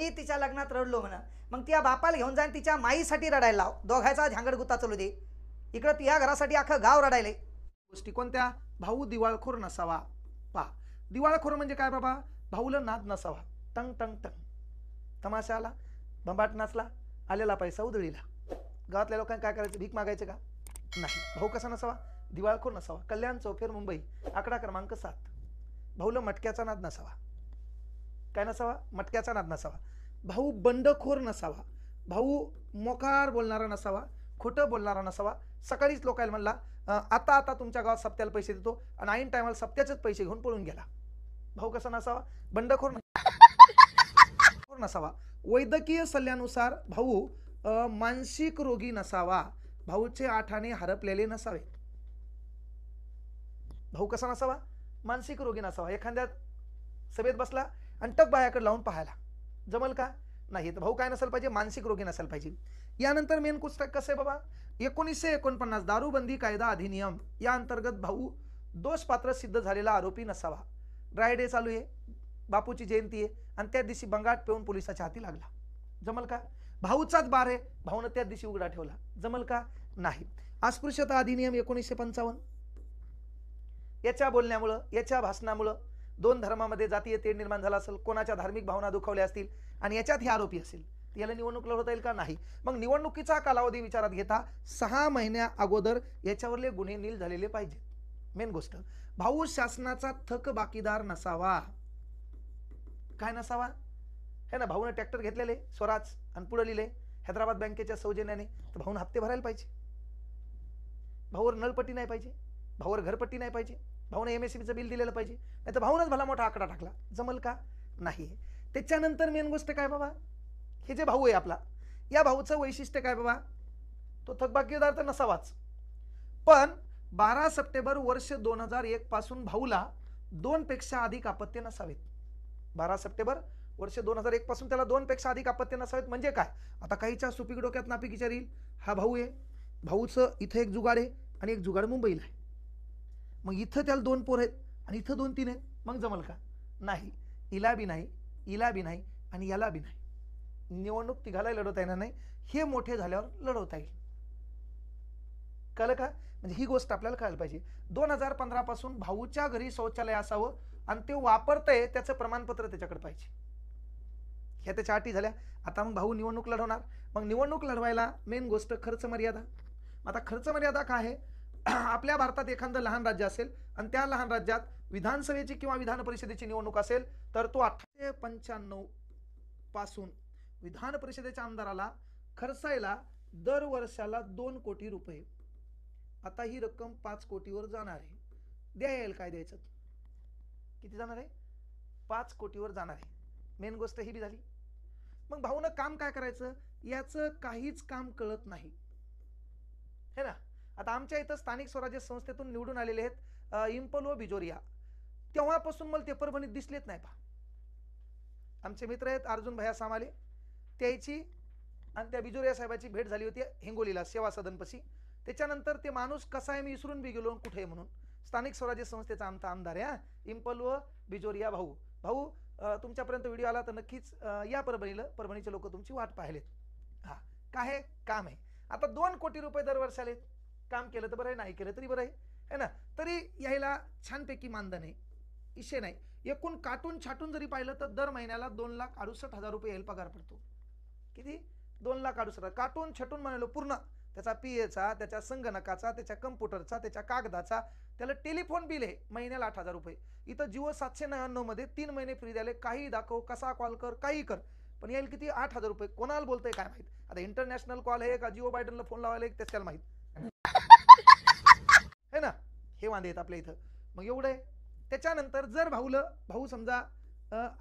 मी तिच्या लग्नात रडलो म्हणा मग ती बापाला घेऊन जाईन तिच्या माईसाठी रडायला लाव दोघायचा झांगड गुता चालू दे इकडं तिया घरासाठी अख्खं गाव रडायले गोष्टी कोणत्या भाऊ दिवाळखोर नसावा पा दिवाळखोर म्हणजे काय बाबा भाऊला नाद नसावा टंग टंग टंग तमाशा आला भंबाट नाचला आलेला पैसा उधळीला गावातल्या लोकांना काय करायचं भीक मागायचं का नाही भाऊ कसा नसावा दिवाळखोर नसावा कल्याण चौफेर मुंबई आकडा क्रमांक सात भाऊला मटक्याचा नाद नसावा काय नसावा मटक्याचा नाद नसावा भाऊ बंडखोर नसावा भाऊ मोकार बोलणारा नसावा खोटं बोलणारा नसावा सकाळीच लोकायला म्हणला आता आता तुमच्या गावात सप्त्याला पैसे देतो आणि ऐन टायमाला सप्त्याचेच पैसे घेऊन पळून गेला भाऊ कसा नसावा बंडखोर नसावा वैद्यकीय सल्ल्यानुसार भाऊ मानसिक रोगी नसावा भाऊचे आठाने हरपलेले नसावे भाऊ कसा नसावा मानसिक रोगी नसावा एखाद्या सभेत बसला आणि टक बायाकडे लावून पाहायला जमल का नाही तर भाऊ काय नसायला पाहिजे मानसिक रोगी नसायला पाहिजे यानंतर मेन पुस्तक कसं आहे बाबा एकोणीसशे एकोणपन्नास दारूबंदी कायदा अधिनियम या अंतर्गत भाऊ दोषपात्र सिद्ध झालेला आरोपी नसावा ड्राय डे चालू आहे बापूची जयंती आहे आणि त्या दिवशी बंगाट पेऊन पोलिसाच्या हाती लागला जमल का भाऊचाच बार आहे भाऊनं त्या दिवशी उघडा ठेवला जमल का नाही अस्पृश्यता अधिनियम एकोणीसशे पंचावन्न याच्या बोलण्यामुळं याच्या भाषणामुळं दोन धर्मामध्ये जातीय तेढ निर्माण झाला असेल कोणाच्या धार्मिक भावना दुखावल्या असतील आणि याच्यात हे आरोपी असेल याला निवडणूक लढवता येईल का नाही मग निवडणुकीचा कालावधी विचारात घेता सहा महिन्या अगोदर याच्यावरले गुन्हे नील झालेले पाहिजेत मेन गोष्ट भाऊ शासनाचा थक बाकीदार नसावा काय नसावा हे ना भाऊने ट्रॅक्टर घेतलेले स्वराज आणि पुढे लिहिले हैदराबाद बँकेच्या सौजन्याने तर भाऊन हप्ते भरायला पाहिजे भाऊवर नळपट्टी नाही पाहिजे भाऊवर घरपट्टी नाही पाहिजे भाऊने एम एस सी बिल दिलेलं पाहिजे नाही तर भाऊनच भला मोठा आकडा टाकला जमल का नाही त्याच्यानंतर मेन गोष्ट काय बाबा हे जे भाऊ आहे आपला या भाऊचं वैशिष्ट्य काय बाबा तो थकबाकीदार तर नसावाच पण बारा सप्टेंबर वर्ष दोन हजार एक पासून भाऊला दोनपेक्षा अधिक आपत्य नसावेत बारा सप्टेंबर वर्ष दोन हजार एक पासून त्याला दोनपेक्षा अधिक आपत्य नसावेत म्हणजे काय आता काहीच्या सुपीक डोक्यात नापिकीच्या येईल हा भाऊ आहे भाऊचं इथं एक जुगाड आहे आणि एक जुगाड मुंबईला आहे मग इथं त्याला दोन पोर आहेत आणि इथं दोन तीन आहेत मग जमल का नाही इला बी नाही इला बी नाही आणि याला बी नाही निवडणूक तिघाला लढवता येणार नाही हे मोठे झाल्यावर लढवता येईल कळलं का म्हणजे ही गोष्ट आपल्याला कळायला पाहिजे दोन हजार पंधरा पासून भाऊच्या घरी शौचालय असावं आणि ते वापरतंय त्याचं प्रमाणपत्र त्याच्याकडे पाहिजे ह्या त्याच्या अटी झाल्या आता मग भाऊ निवडणूक लढवणार मग निवडणूक लढवायला मेन गोष्ट खर्च मर्यादा आता खर्च मर्यादा काय आहे आपल्या भारतात एखादं लहान राज्य असेल आणि त्या लहान राज्यात विधानसभेची किंवा विधान परिषदेची निवडणूक असेल तर तो अठराशे पंच्याण्णव पासून विधान परिषदेच्या आमदाराला खर्चायला दर वर्षाला दोन कोटी रुपये आता ही रक्कम पाच कोटीवर जाणार आहे द्या येईल काय द्यायचं किती जाणार आहे पाच कोटीवर जाणार आहे मेन गोष्ट ही बी झाली मग भाऊनं काम काय करायचं याचं काहीच काम कळत नाही है ना आता आमच्या इथं स्थानिक स्वराज्य संस्थेतून निवडून आलेले आहेत इम्पल व बिजोरिया तेव्हापासून मला ते परभणीत दिसलेत नाही पहा आमचे मित्र आहेत अर्जुन भया सामाले त्याची आणि त्या बिजोरिया साहेबाची भेट झाली होती हिंगोलीला सेवा सदनपशी त्याच्यानंतर ते माणूस कसा आहे मी विसरून बी गेलो कुठे म्हणून स्थानिक स्वराज्य संस्थेचा आमचा आमदार आहे इम्पल व बिजोरिया भाऊ भाऊ तुमच्यापर्यंत व्हिडिओ आला तर नक्कीच या परभणीला परभणीचे लोक तुमची वाट पाहिलेत हा काय काम आहे आता दोन कोटी रुपये आलेत काम केलं तर बरं आहे नाही केलं तरी बरं आहे है ना तरी यायला छानपैकी मानधन आहे इशे नाही एकूण काटून छाटून जरी पाहिलं तर दर महिन्याला दोन लाख अडुसष्ट हजार रुपये यायला पगार पडतो किती दोन लाख अडुसष्ट काटून छटून म्हणालो पूर्ण त्याचा पी एचा त्याच्या संगणकाचा त्याच्या कम्प्युटरचा त्याच्या कागदाचा त्याला टेलिफोन बिल आहे महिन्याला आठ हजार रुपये इथं जिओ सातशे मध्ये तीन महिने फ्री झाले काही दाखव कसा कॉल कर काही कर पण यायला किती आठ हजार रुपये कोणाला बोलतंय काय माहीत आता इंटरनॅशनल कॉल आहे का जिओ बायडनला फोन लावायला एक त्याच्याला माहीत है ना हे वांदे आहेत आपल्या इथं मग एवढं आहे त्याच्यानंतर जर भाऊलं भाऊ समजा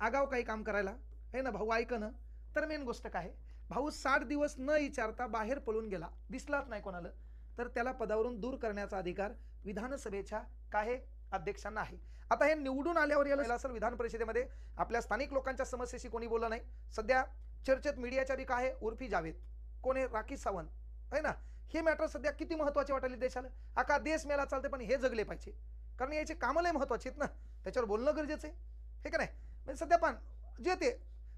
आगाव काही काम करायला आहे ना भाऊ ऐकणं तर मेन गोष्ट काय भाऊ साठ दिवस न विचारता बाहेर पळून गेला दिसलाच नाही कोणाला तर त्याला पदावरून दूर करण्याचा अधिकार विधानसभेच्या काय अध्यक्षांना आहे आता हे निवडून आल्यावर याला असेल विधान परिषदेमध्ये आपल्या स्थानिक लोकांच्या समस्येशी कोणी बोललं नाही सध्या चर्चेत मीडियाच्या बी काय आहे उर्फी जावेद कोण आहे राखी सावंत आहे ना हे मॅटर सध्या किती महत्वाचे वाटले देशाला आका देश मेला चालते पण हे जगले पाहिजे कारण याचे कामालाही महत्वाचे आहेत ना त्याच्यावर बोलणं गरजेचं आहे हे का नाही म्हणजे सध्या पण जे ते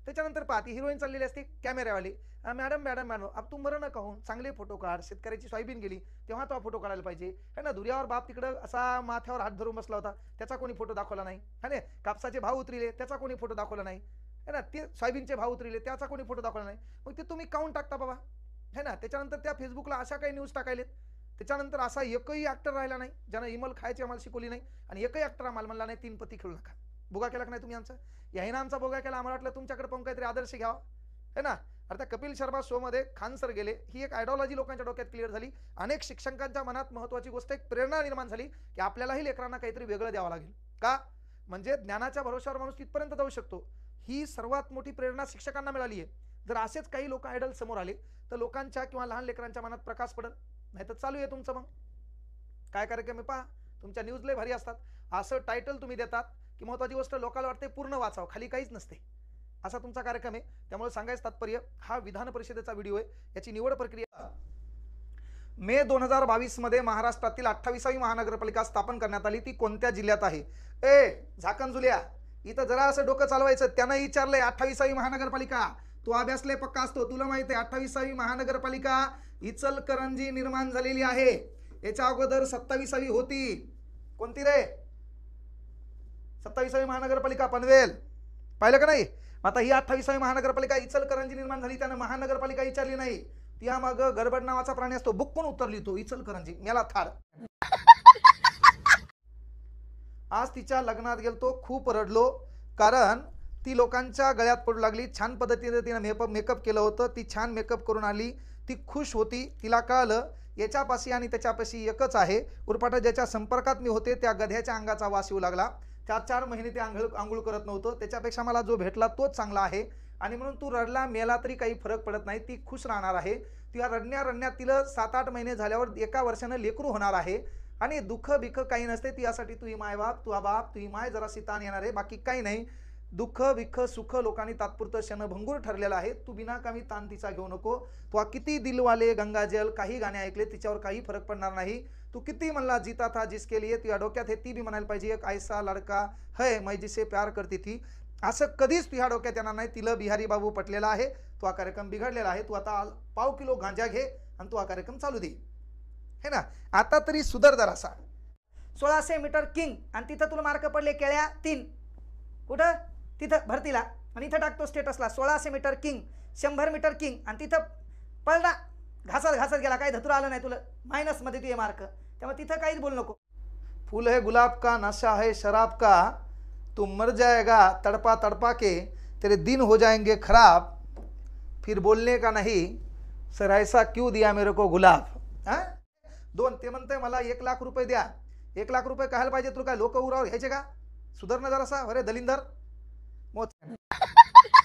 त्याच्यानंतर पाहते हिरोईन चाललेली असते कॅमेऱ्यावाले मॅडम मॅडम मॅडम अब तू मरण काहून चांगले फोटो काढ शेतकऱ्याची सोयाबीन गेली तेव्हा तो फोटो काढायला पाहिजे है ना दुर्यावर बाप तिकडं असा माथ्यावर हात धरून बसला होता त्याचा कोणी फोटो दाखवला नाही है ना कापसाचे भाव उतरले त्याचा कोणी फोटो दाखवला नाही है ना ते सोयाबीनचे भाव उतरले त्याचा कोणी फोटो दाखवला नाही मग ते तुम्ही काउंट टाकता बाबा है ना त्याच्यानंतर त्या फेसबुकला अशा काही न्यूज टाकायलेत त्याच्यानंतर असा एकही ऍक्टर राहिला नाही ज्यानं इमल खायची आम्हाला शिकवली नाही आणि एकही ऍक्टर आम्हाला म्हणला नाही तीन पती खेळू नका बोगा केला नाही तुम्ही आमचा याही आमचा बोगा केला आम्हाला वाटलं तुमच्याकडे पण काहीतरी आदर्श घ्यावा है ना अर्थात कपिल शर्मा मध्ये खान सर गेले ही एक आयडॉलॉजी लोकांच्या डोक्यात क्लिअर झाली अनेक शिक्षकांच्या मनात महत्त्वाची गोष्ट एक प्रेरणा निर्माण झाली की आपल्यालाही लेकरांना काहीतरी वेगळं द्यावं लागेल का म्हणजे ज्ञानाच्या भरोशावर माणूस तिथपर्यंत जाऊ शकतो ही सर्वात मोठी प्रेरणा शिक्षकांना मिळाली आहे जर असेच काही लोक आयडल समोर आले तर लोकांच्या किंवा लहान लेकरांच्या मनात प्रकाश पडल नाही तर चालू आहे तुमचं मग काय कार्यक्रम आहे पहा तुमच्या न्यूज लय भारी असतात असं टायटल तुम्ही देतात की महत्त्वाची गोष्ट लोकांना वाटते पूर्ण वाचावं खाली काहीच नसते असा तुमचा कार्यक्रम आहे त्यामुळे सांगायचं तात्पर्य हा विधान परिषदेचा व्हिडिओ आहे याची निवड प्रक्रिया मे दोन हजार मध्ये महाराष्ट्रातील अठ्ठावीसावी महानगरपालिका स्थापन करण्यात आली ती कोणत्या जिल्ह्यात आहे ए झाकण जुल्या इथं जरा असं डोकं चालवायचं त्यांना विचारलंय अठ्ठावीसावी महानगरपालिका तो अभ्यासले पक्का असतो तुला माहिती आहे अठ्ठावीसावी महानगरपालिका इचलकरंजी निर्माण झालेली आहे याच्या अगोदर सत्तावीसावी होती कोणती रे सत्तावीसावी महानगरपालिका पनवेल पाहिलं का नाही आता ही अठ्ठावीसावी महानगरपालिका इचलकरंजी निर्माण झाली त्यानं महानगरपालिका विचारली नाही ती हा मग गडबड नावाचा प्राणी असतो कोण उतरली तो इचलकरंजी मेला थार आज तिच्या लग्नात गेलतो खूप रडलो कारण ती लोकांच्या गळ्यात पडू लागली छान पद्धतीने तिनं मेकअप मेकअप केलं होतं ती छान मेकअप करून आली ती खुश होती तिला कळलं याच्यापाशी आणि त्याच्यापाशी एकच आहे उरपाटा ज्याच्या संपर्कात मी होते त्या गध्याच्या अंगाचा वास येऊ लागला चार चार महिने ते आंघळ आंघोळ करत नव्हतं त्याच्यापेक्षा मला जो भेटला तोच चांगला आहे आणि म्हणून तू रडला मेला तरी काही फरक पडत नाही ती खुश राहणार आहे तिला रडण्या रडण्यात तिला सात आठ महिने झाल्यावर एका वर्षानं लेकरू होणार आहे आणि दुःख बिख काही नसते यासाठी तू ही माय बाप तू हा बाप तू ही माय जरा सीतान येणार आहे बाकी काही नाही दुःख विख सुख लोकांनी तात्पुरतं क्षणभंगूर ठरलेलं आहे तू कामी ताण तिचा घेऊ नको तू किती दिलवाले गंगाजल काही गाणे ऐकले तिच्यावर काही फरक पडणार नाही तू किती म्हणला जीता था जिसके लिए तुझ्या डोक्यात हे ती बी म्हणायला पाहिजे एक आयसा लडका है मै जिसे प्यार करते ती असं कधीच तुझ्या डोक्यात येणार नाही तिला बिहारी बाबू पटलेला आहे तो हा कार्यक्रम बिघडलेला आहे तू आता पाव किलो गांजा घे आणि तू हा कार्यक्रम चालू दे हे ना आता तरी सुधर दर असा सोळाशे मीटर किंग आणि तिथं तुला मार्क पडले केळ्या तीन कुठं तिथं भरतीला आणि इथं टाकतो स्टेटसला सोळाशे मीटर किंग शंभर मीटर किंग आणि तिथं पळला घासत घासत गेला काही धतुरा आलं नाही तुला मायनसमध्ये तुझे मार्क त्यामुळे तिथं काहीच बोलू नको फुल है गुलाब का नशा है शराब का तू मर जाएगा तड़पा तड़पा के तेरे दिन हो जाएंगे खराब फिर बोलने का नाही सर ऐसा क्यों दिया मेरे को गुलाब हां दोन ते म्हणते मला एक लाख रुपये द्या एक लाख रुपये कहायला पाहिजे तुला काय लोक उरावर घ्यायचे का सुधारणा जरासा अरे दलिंदर मोच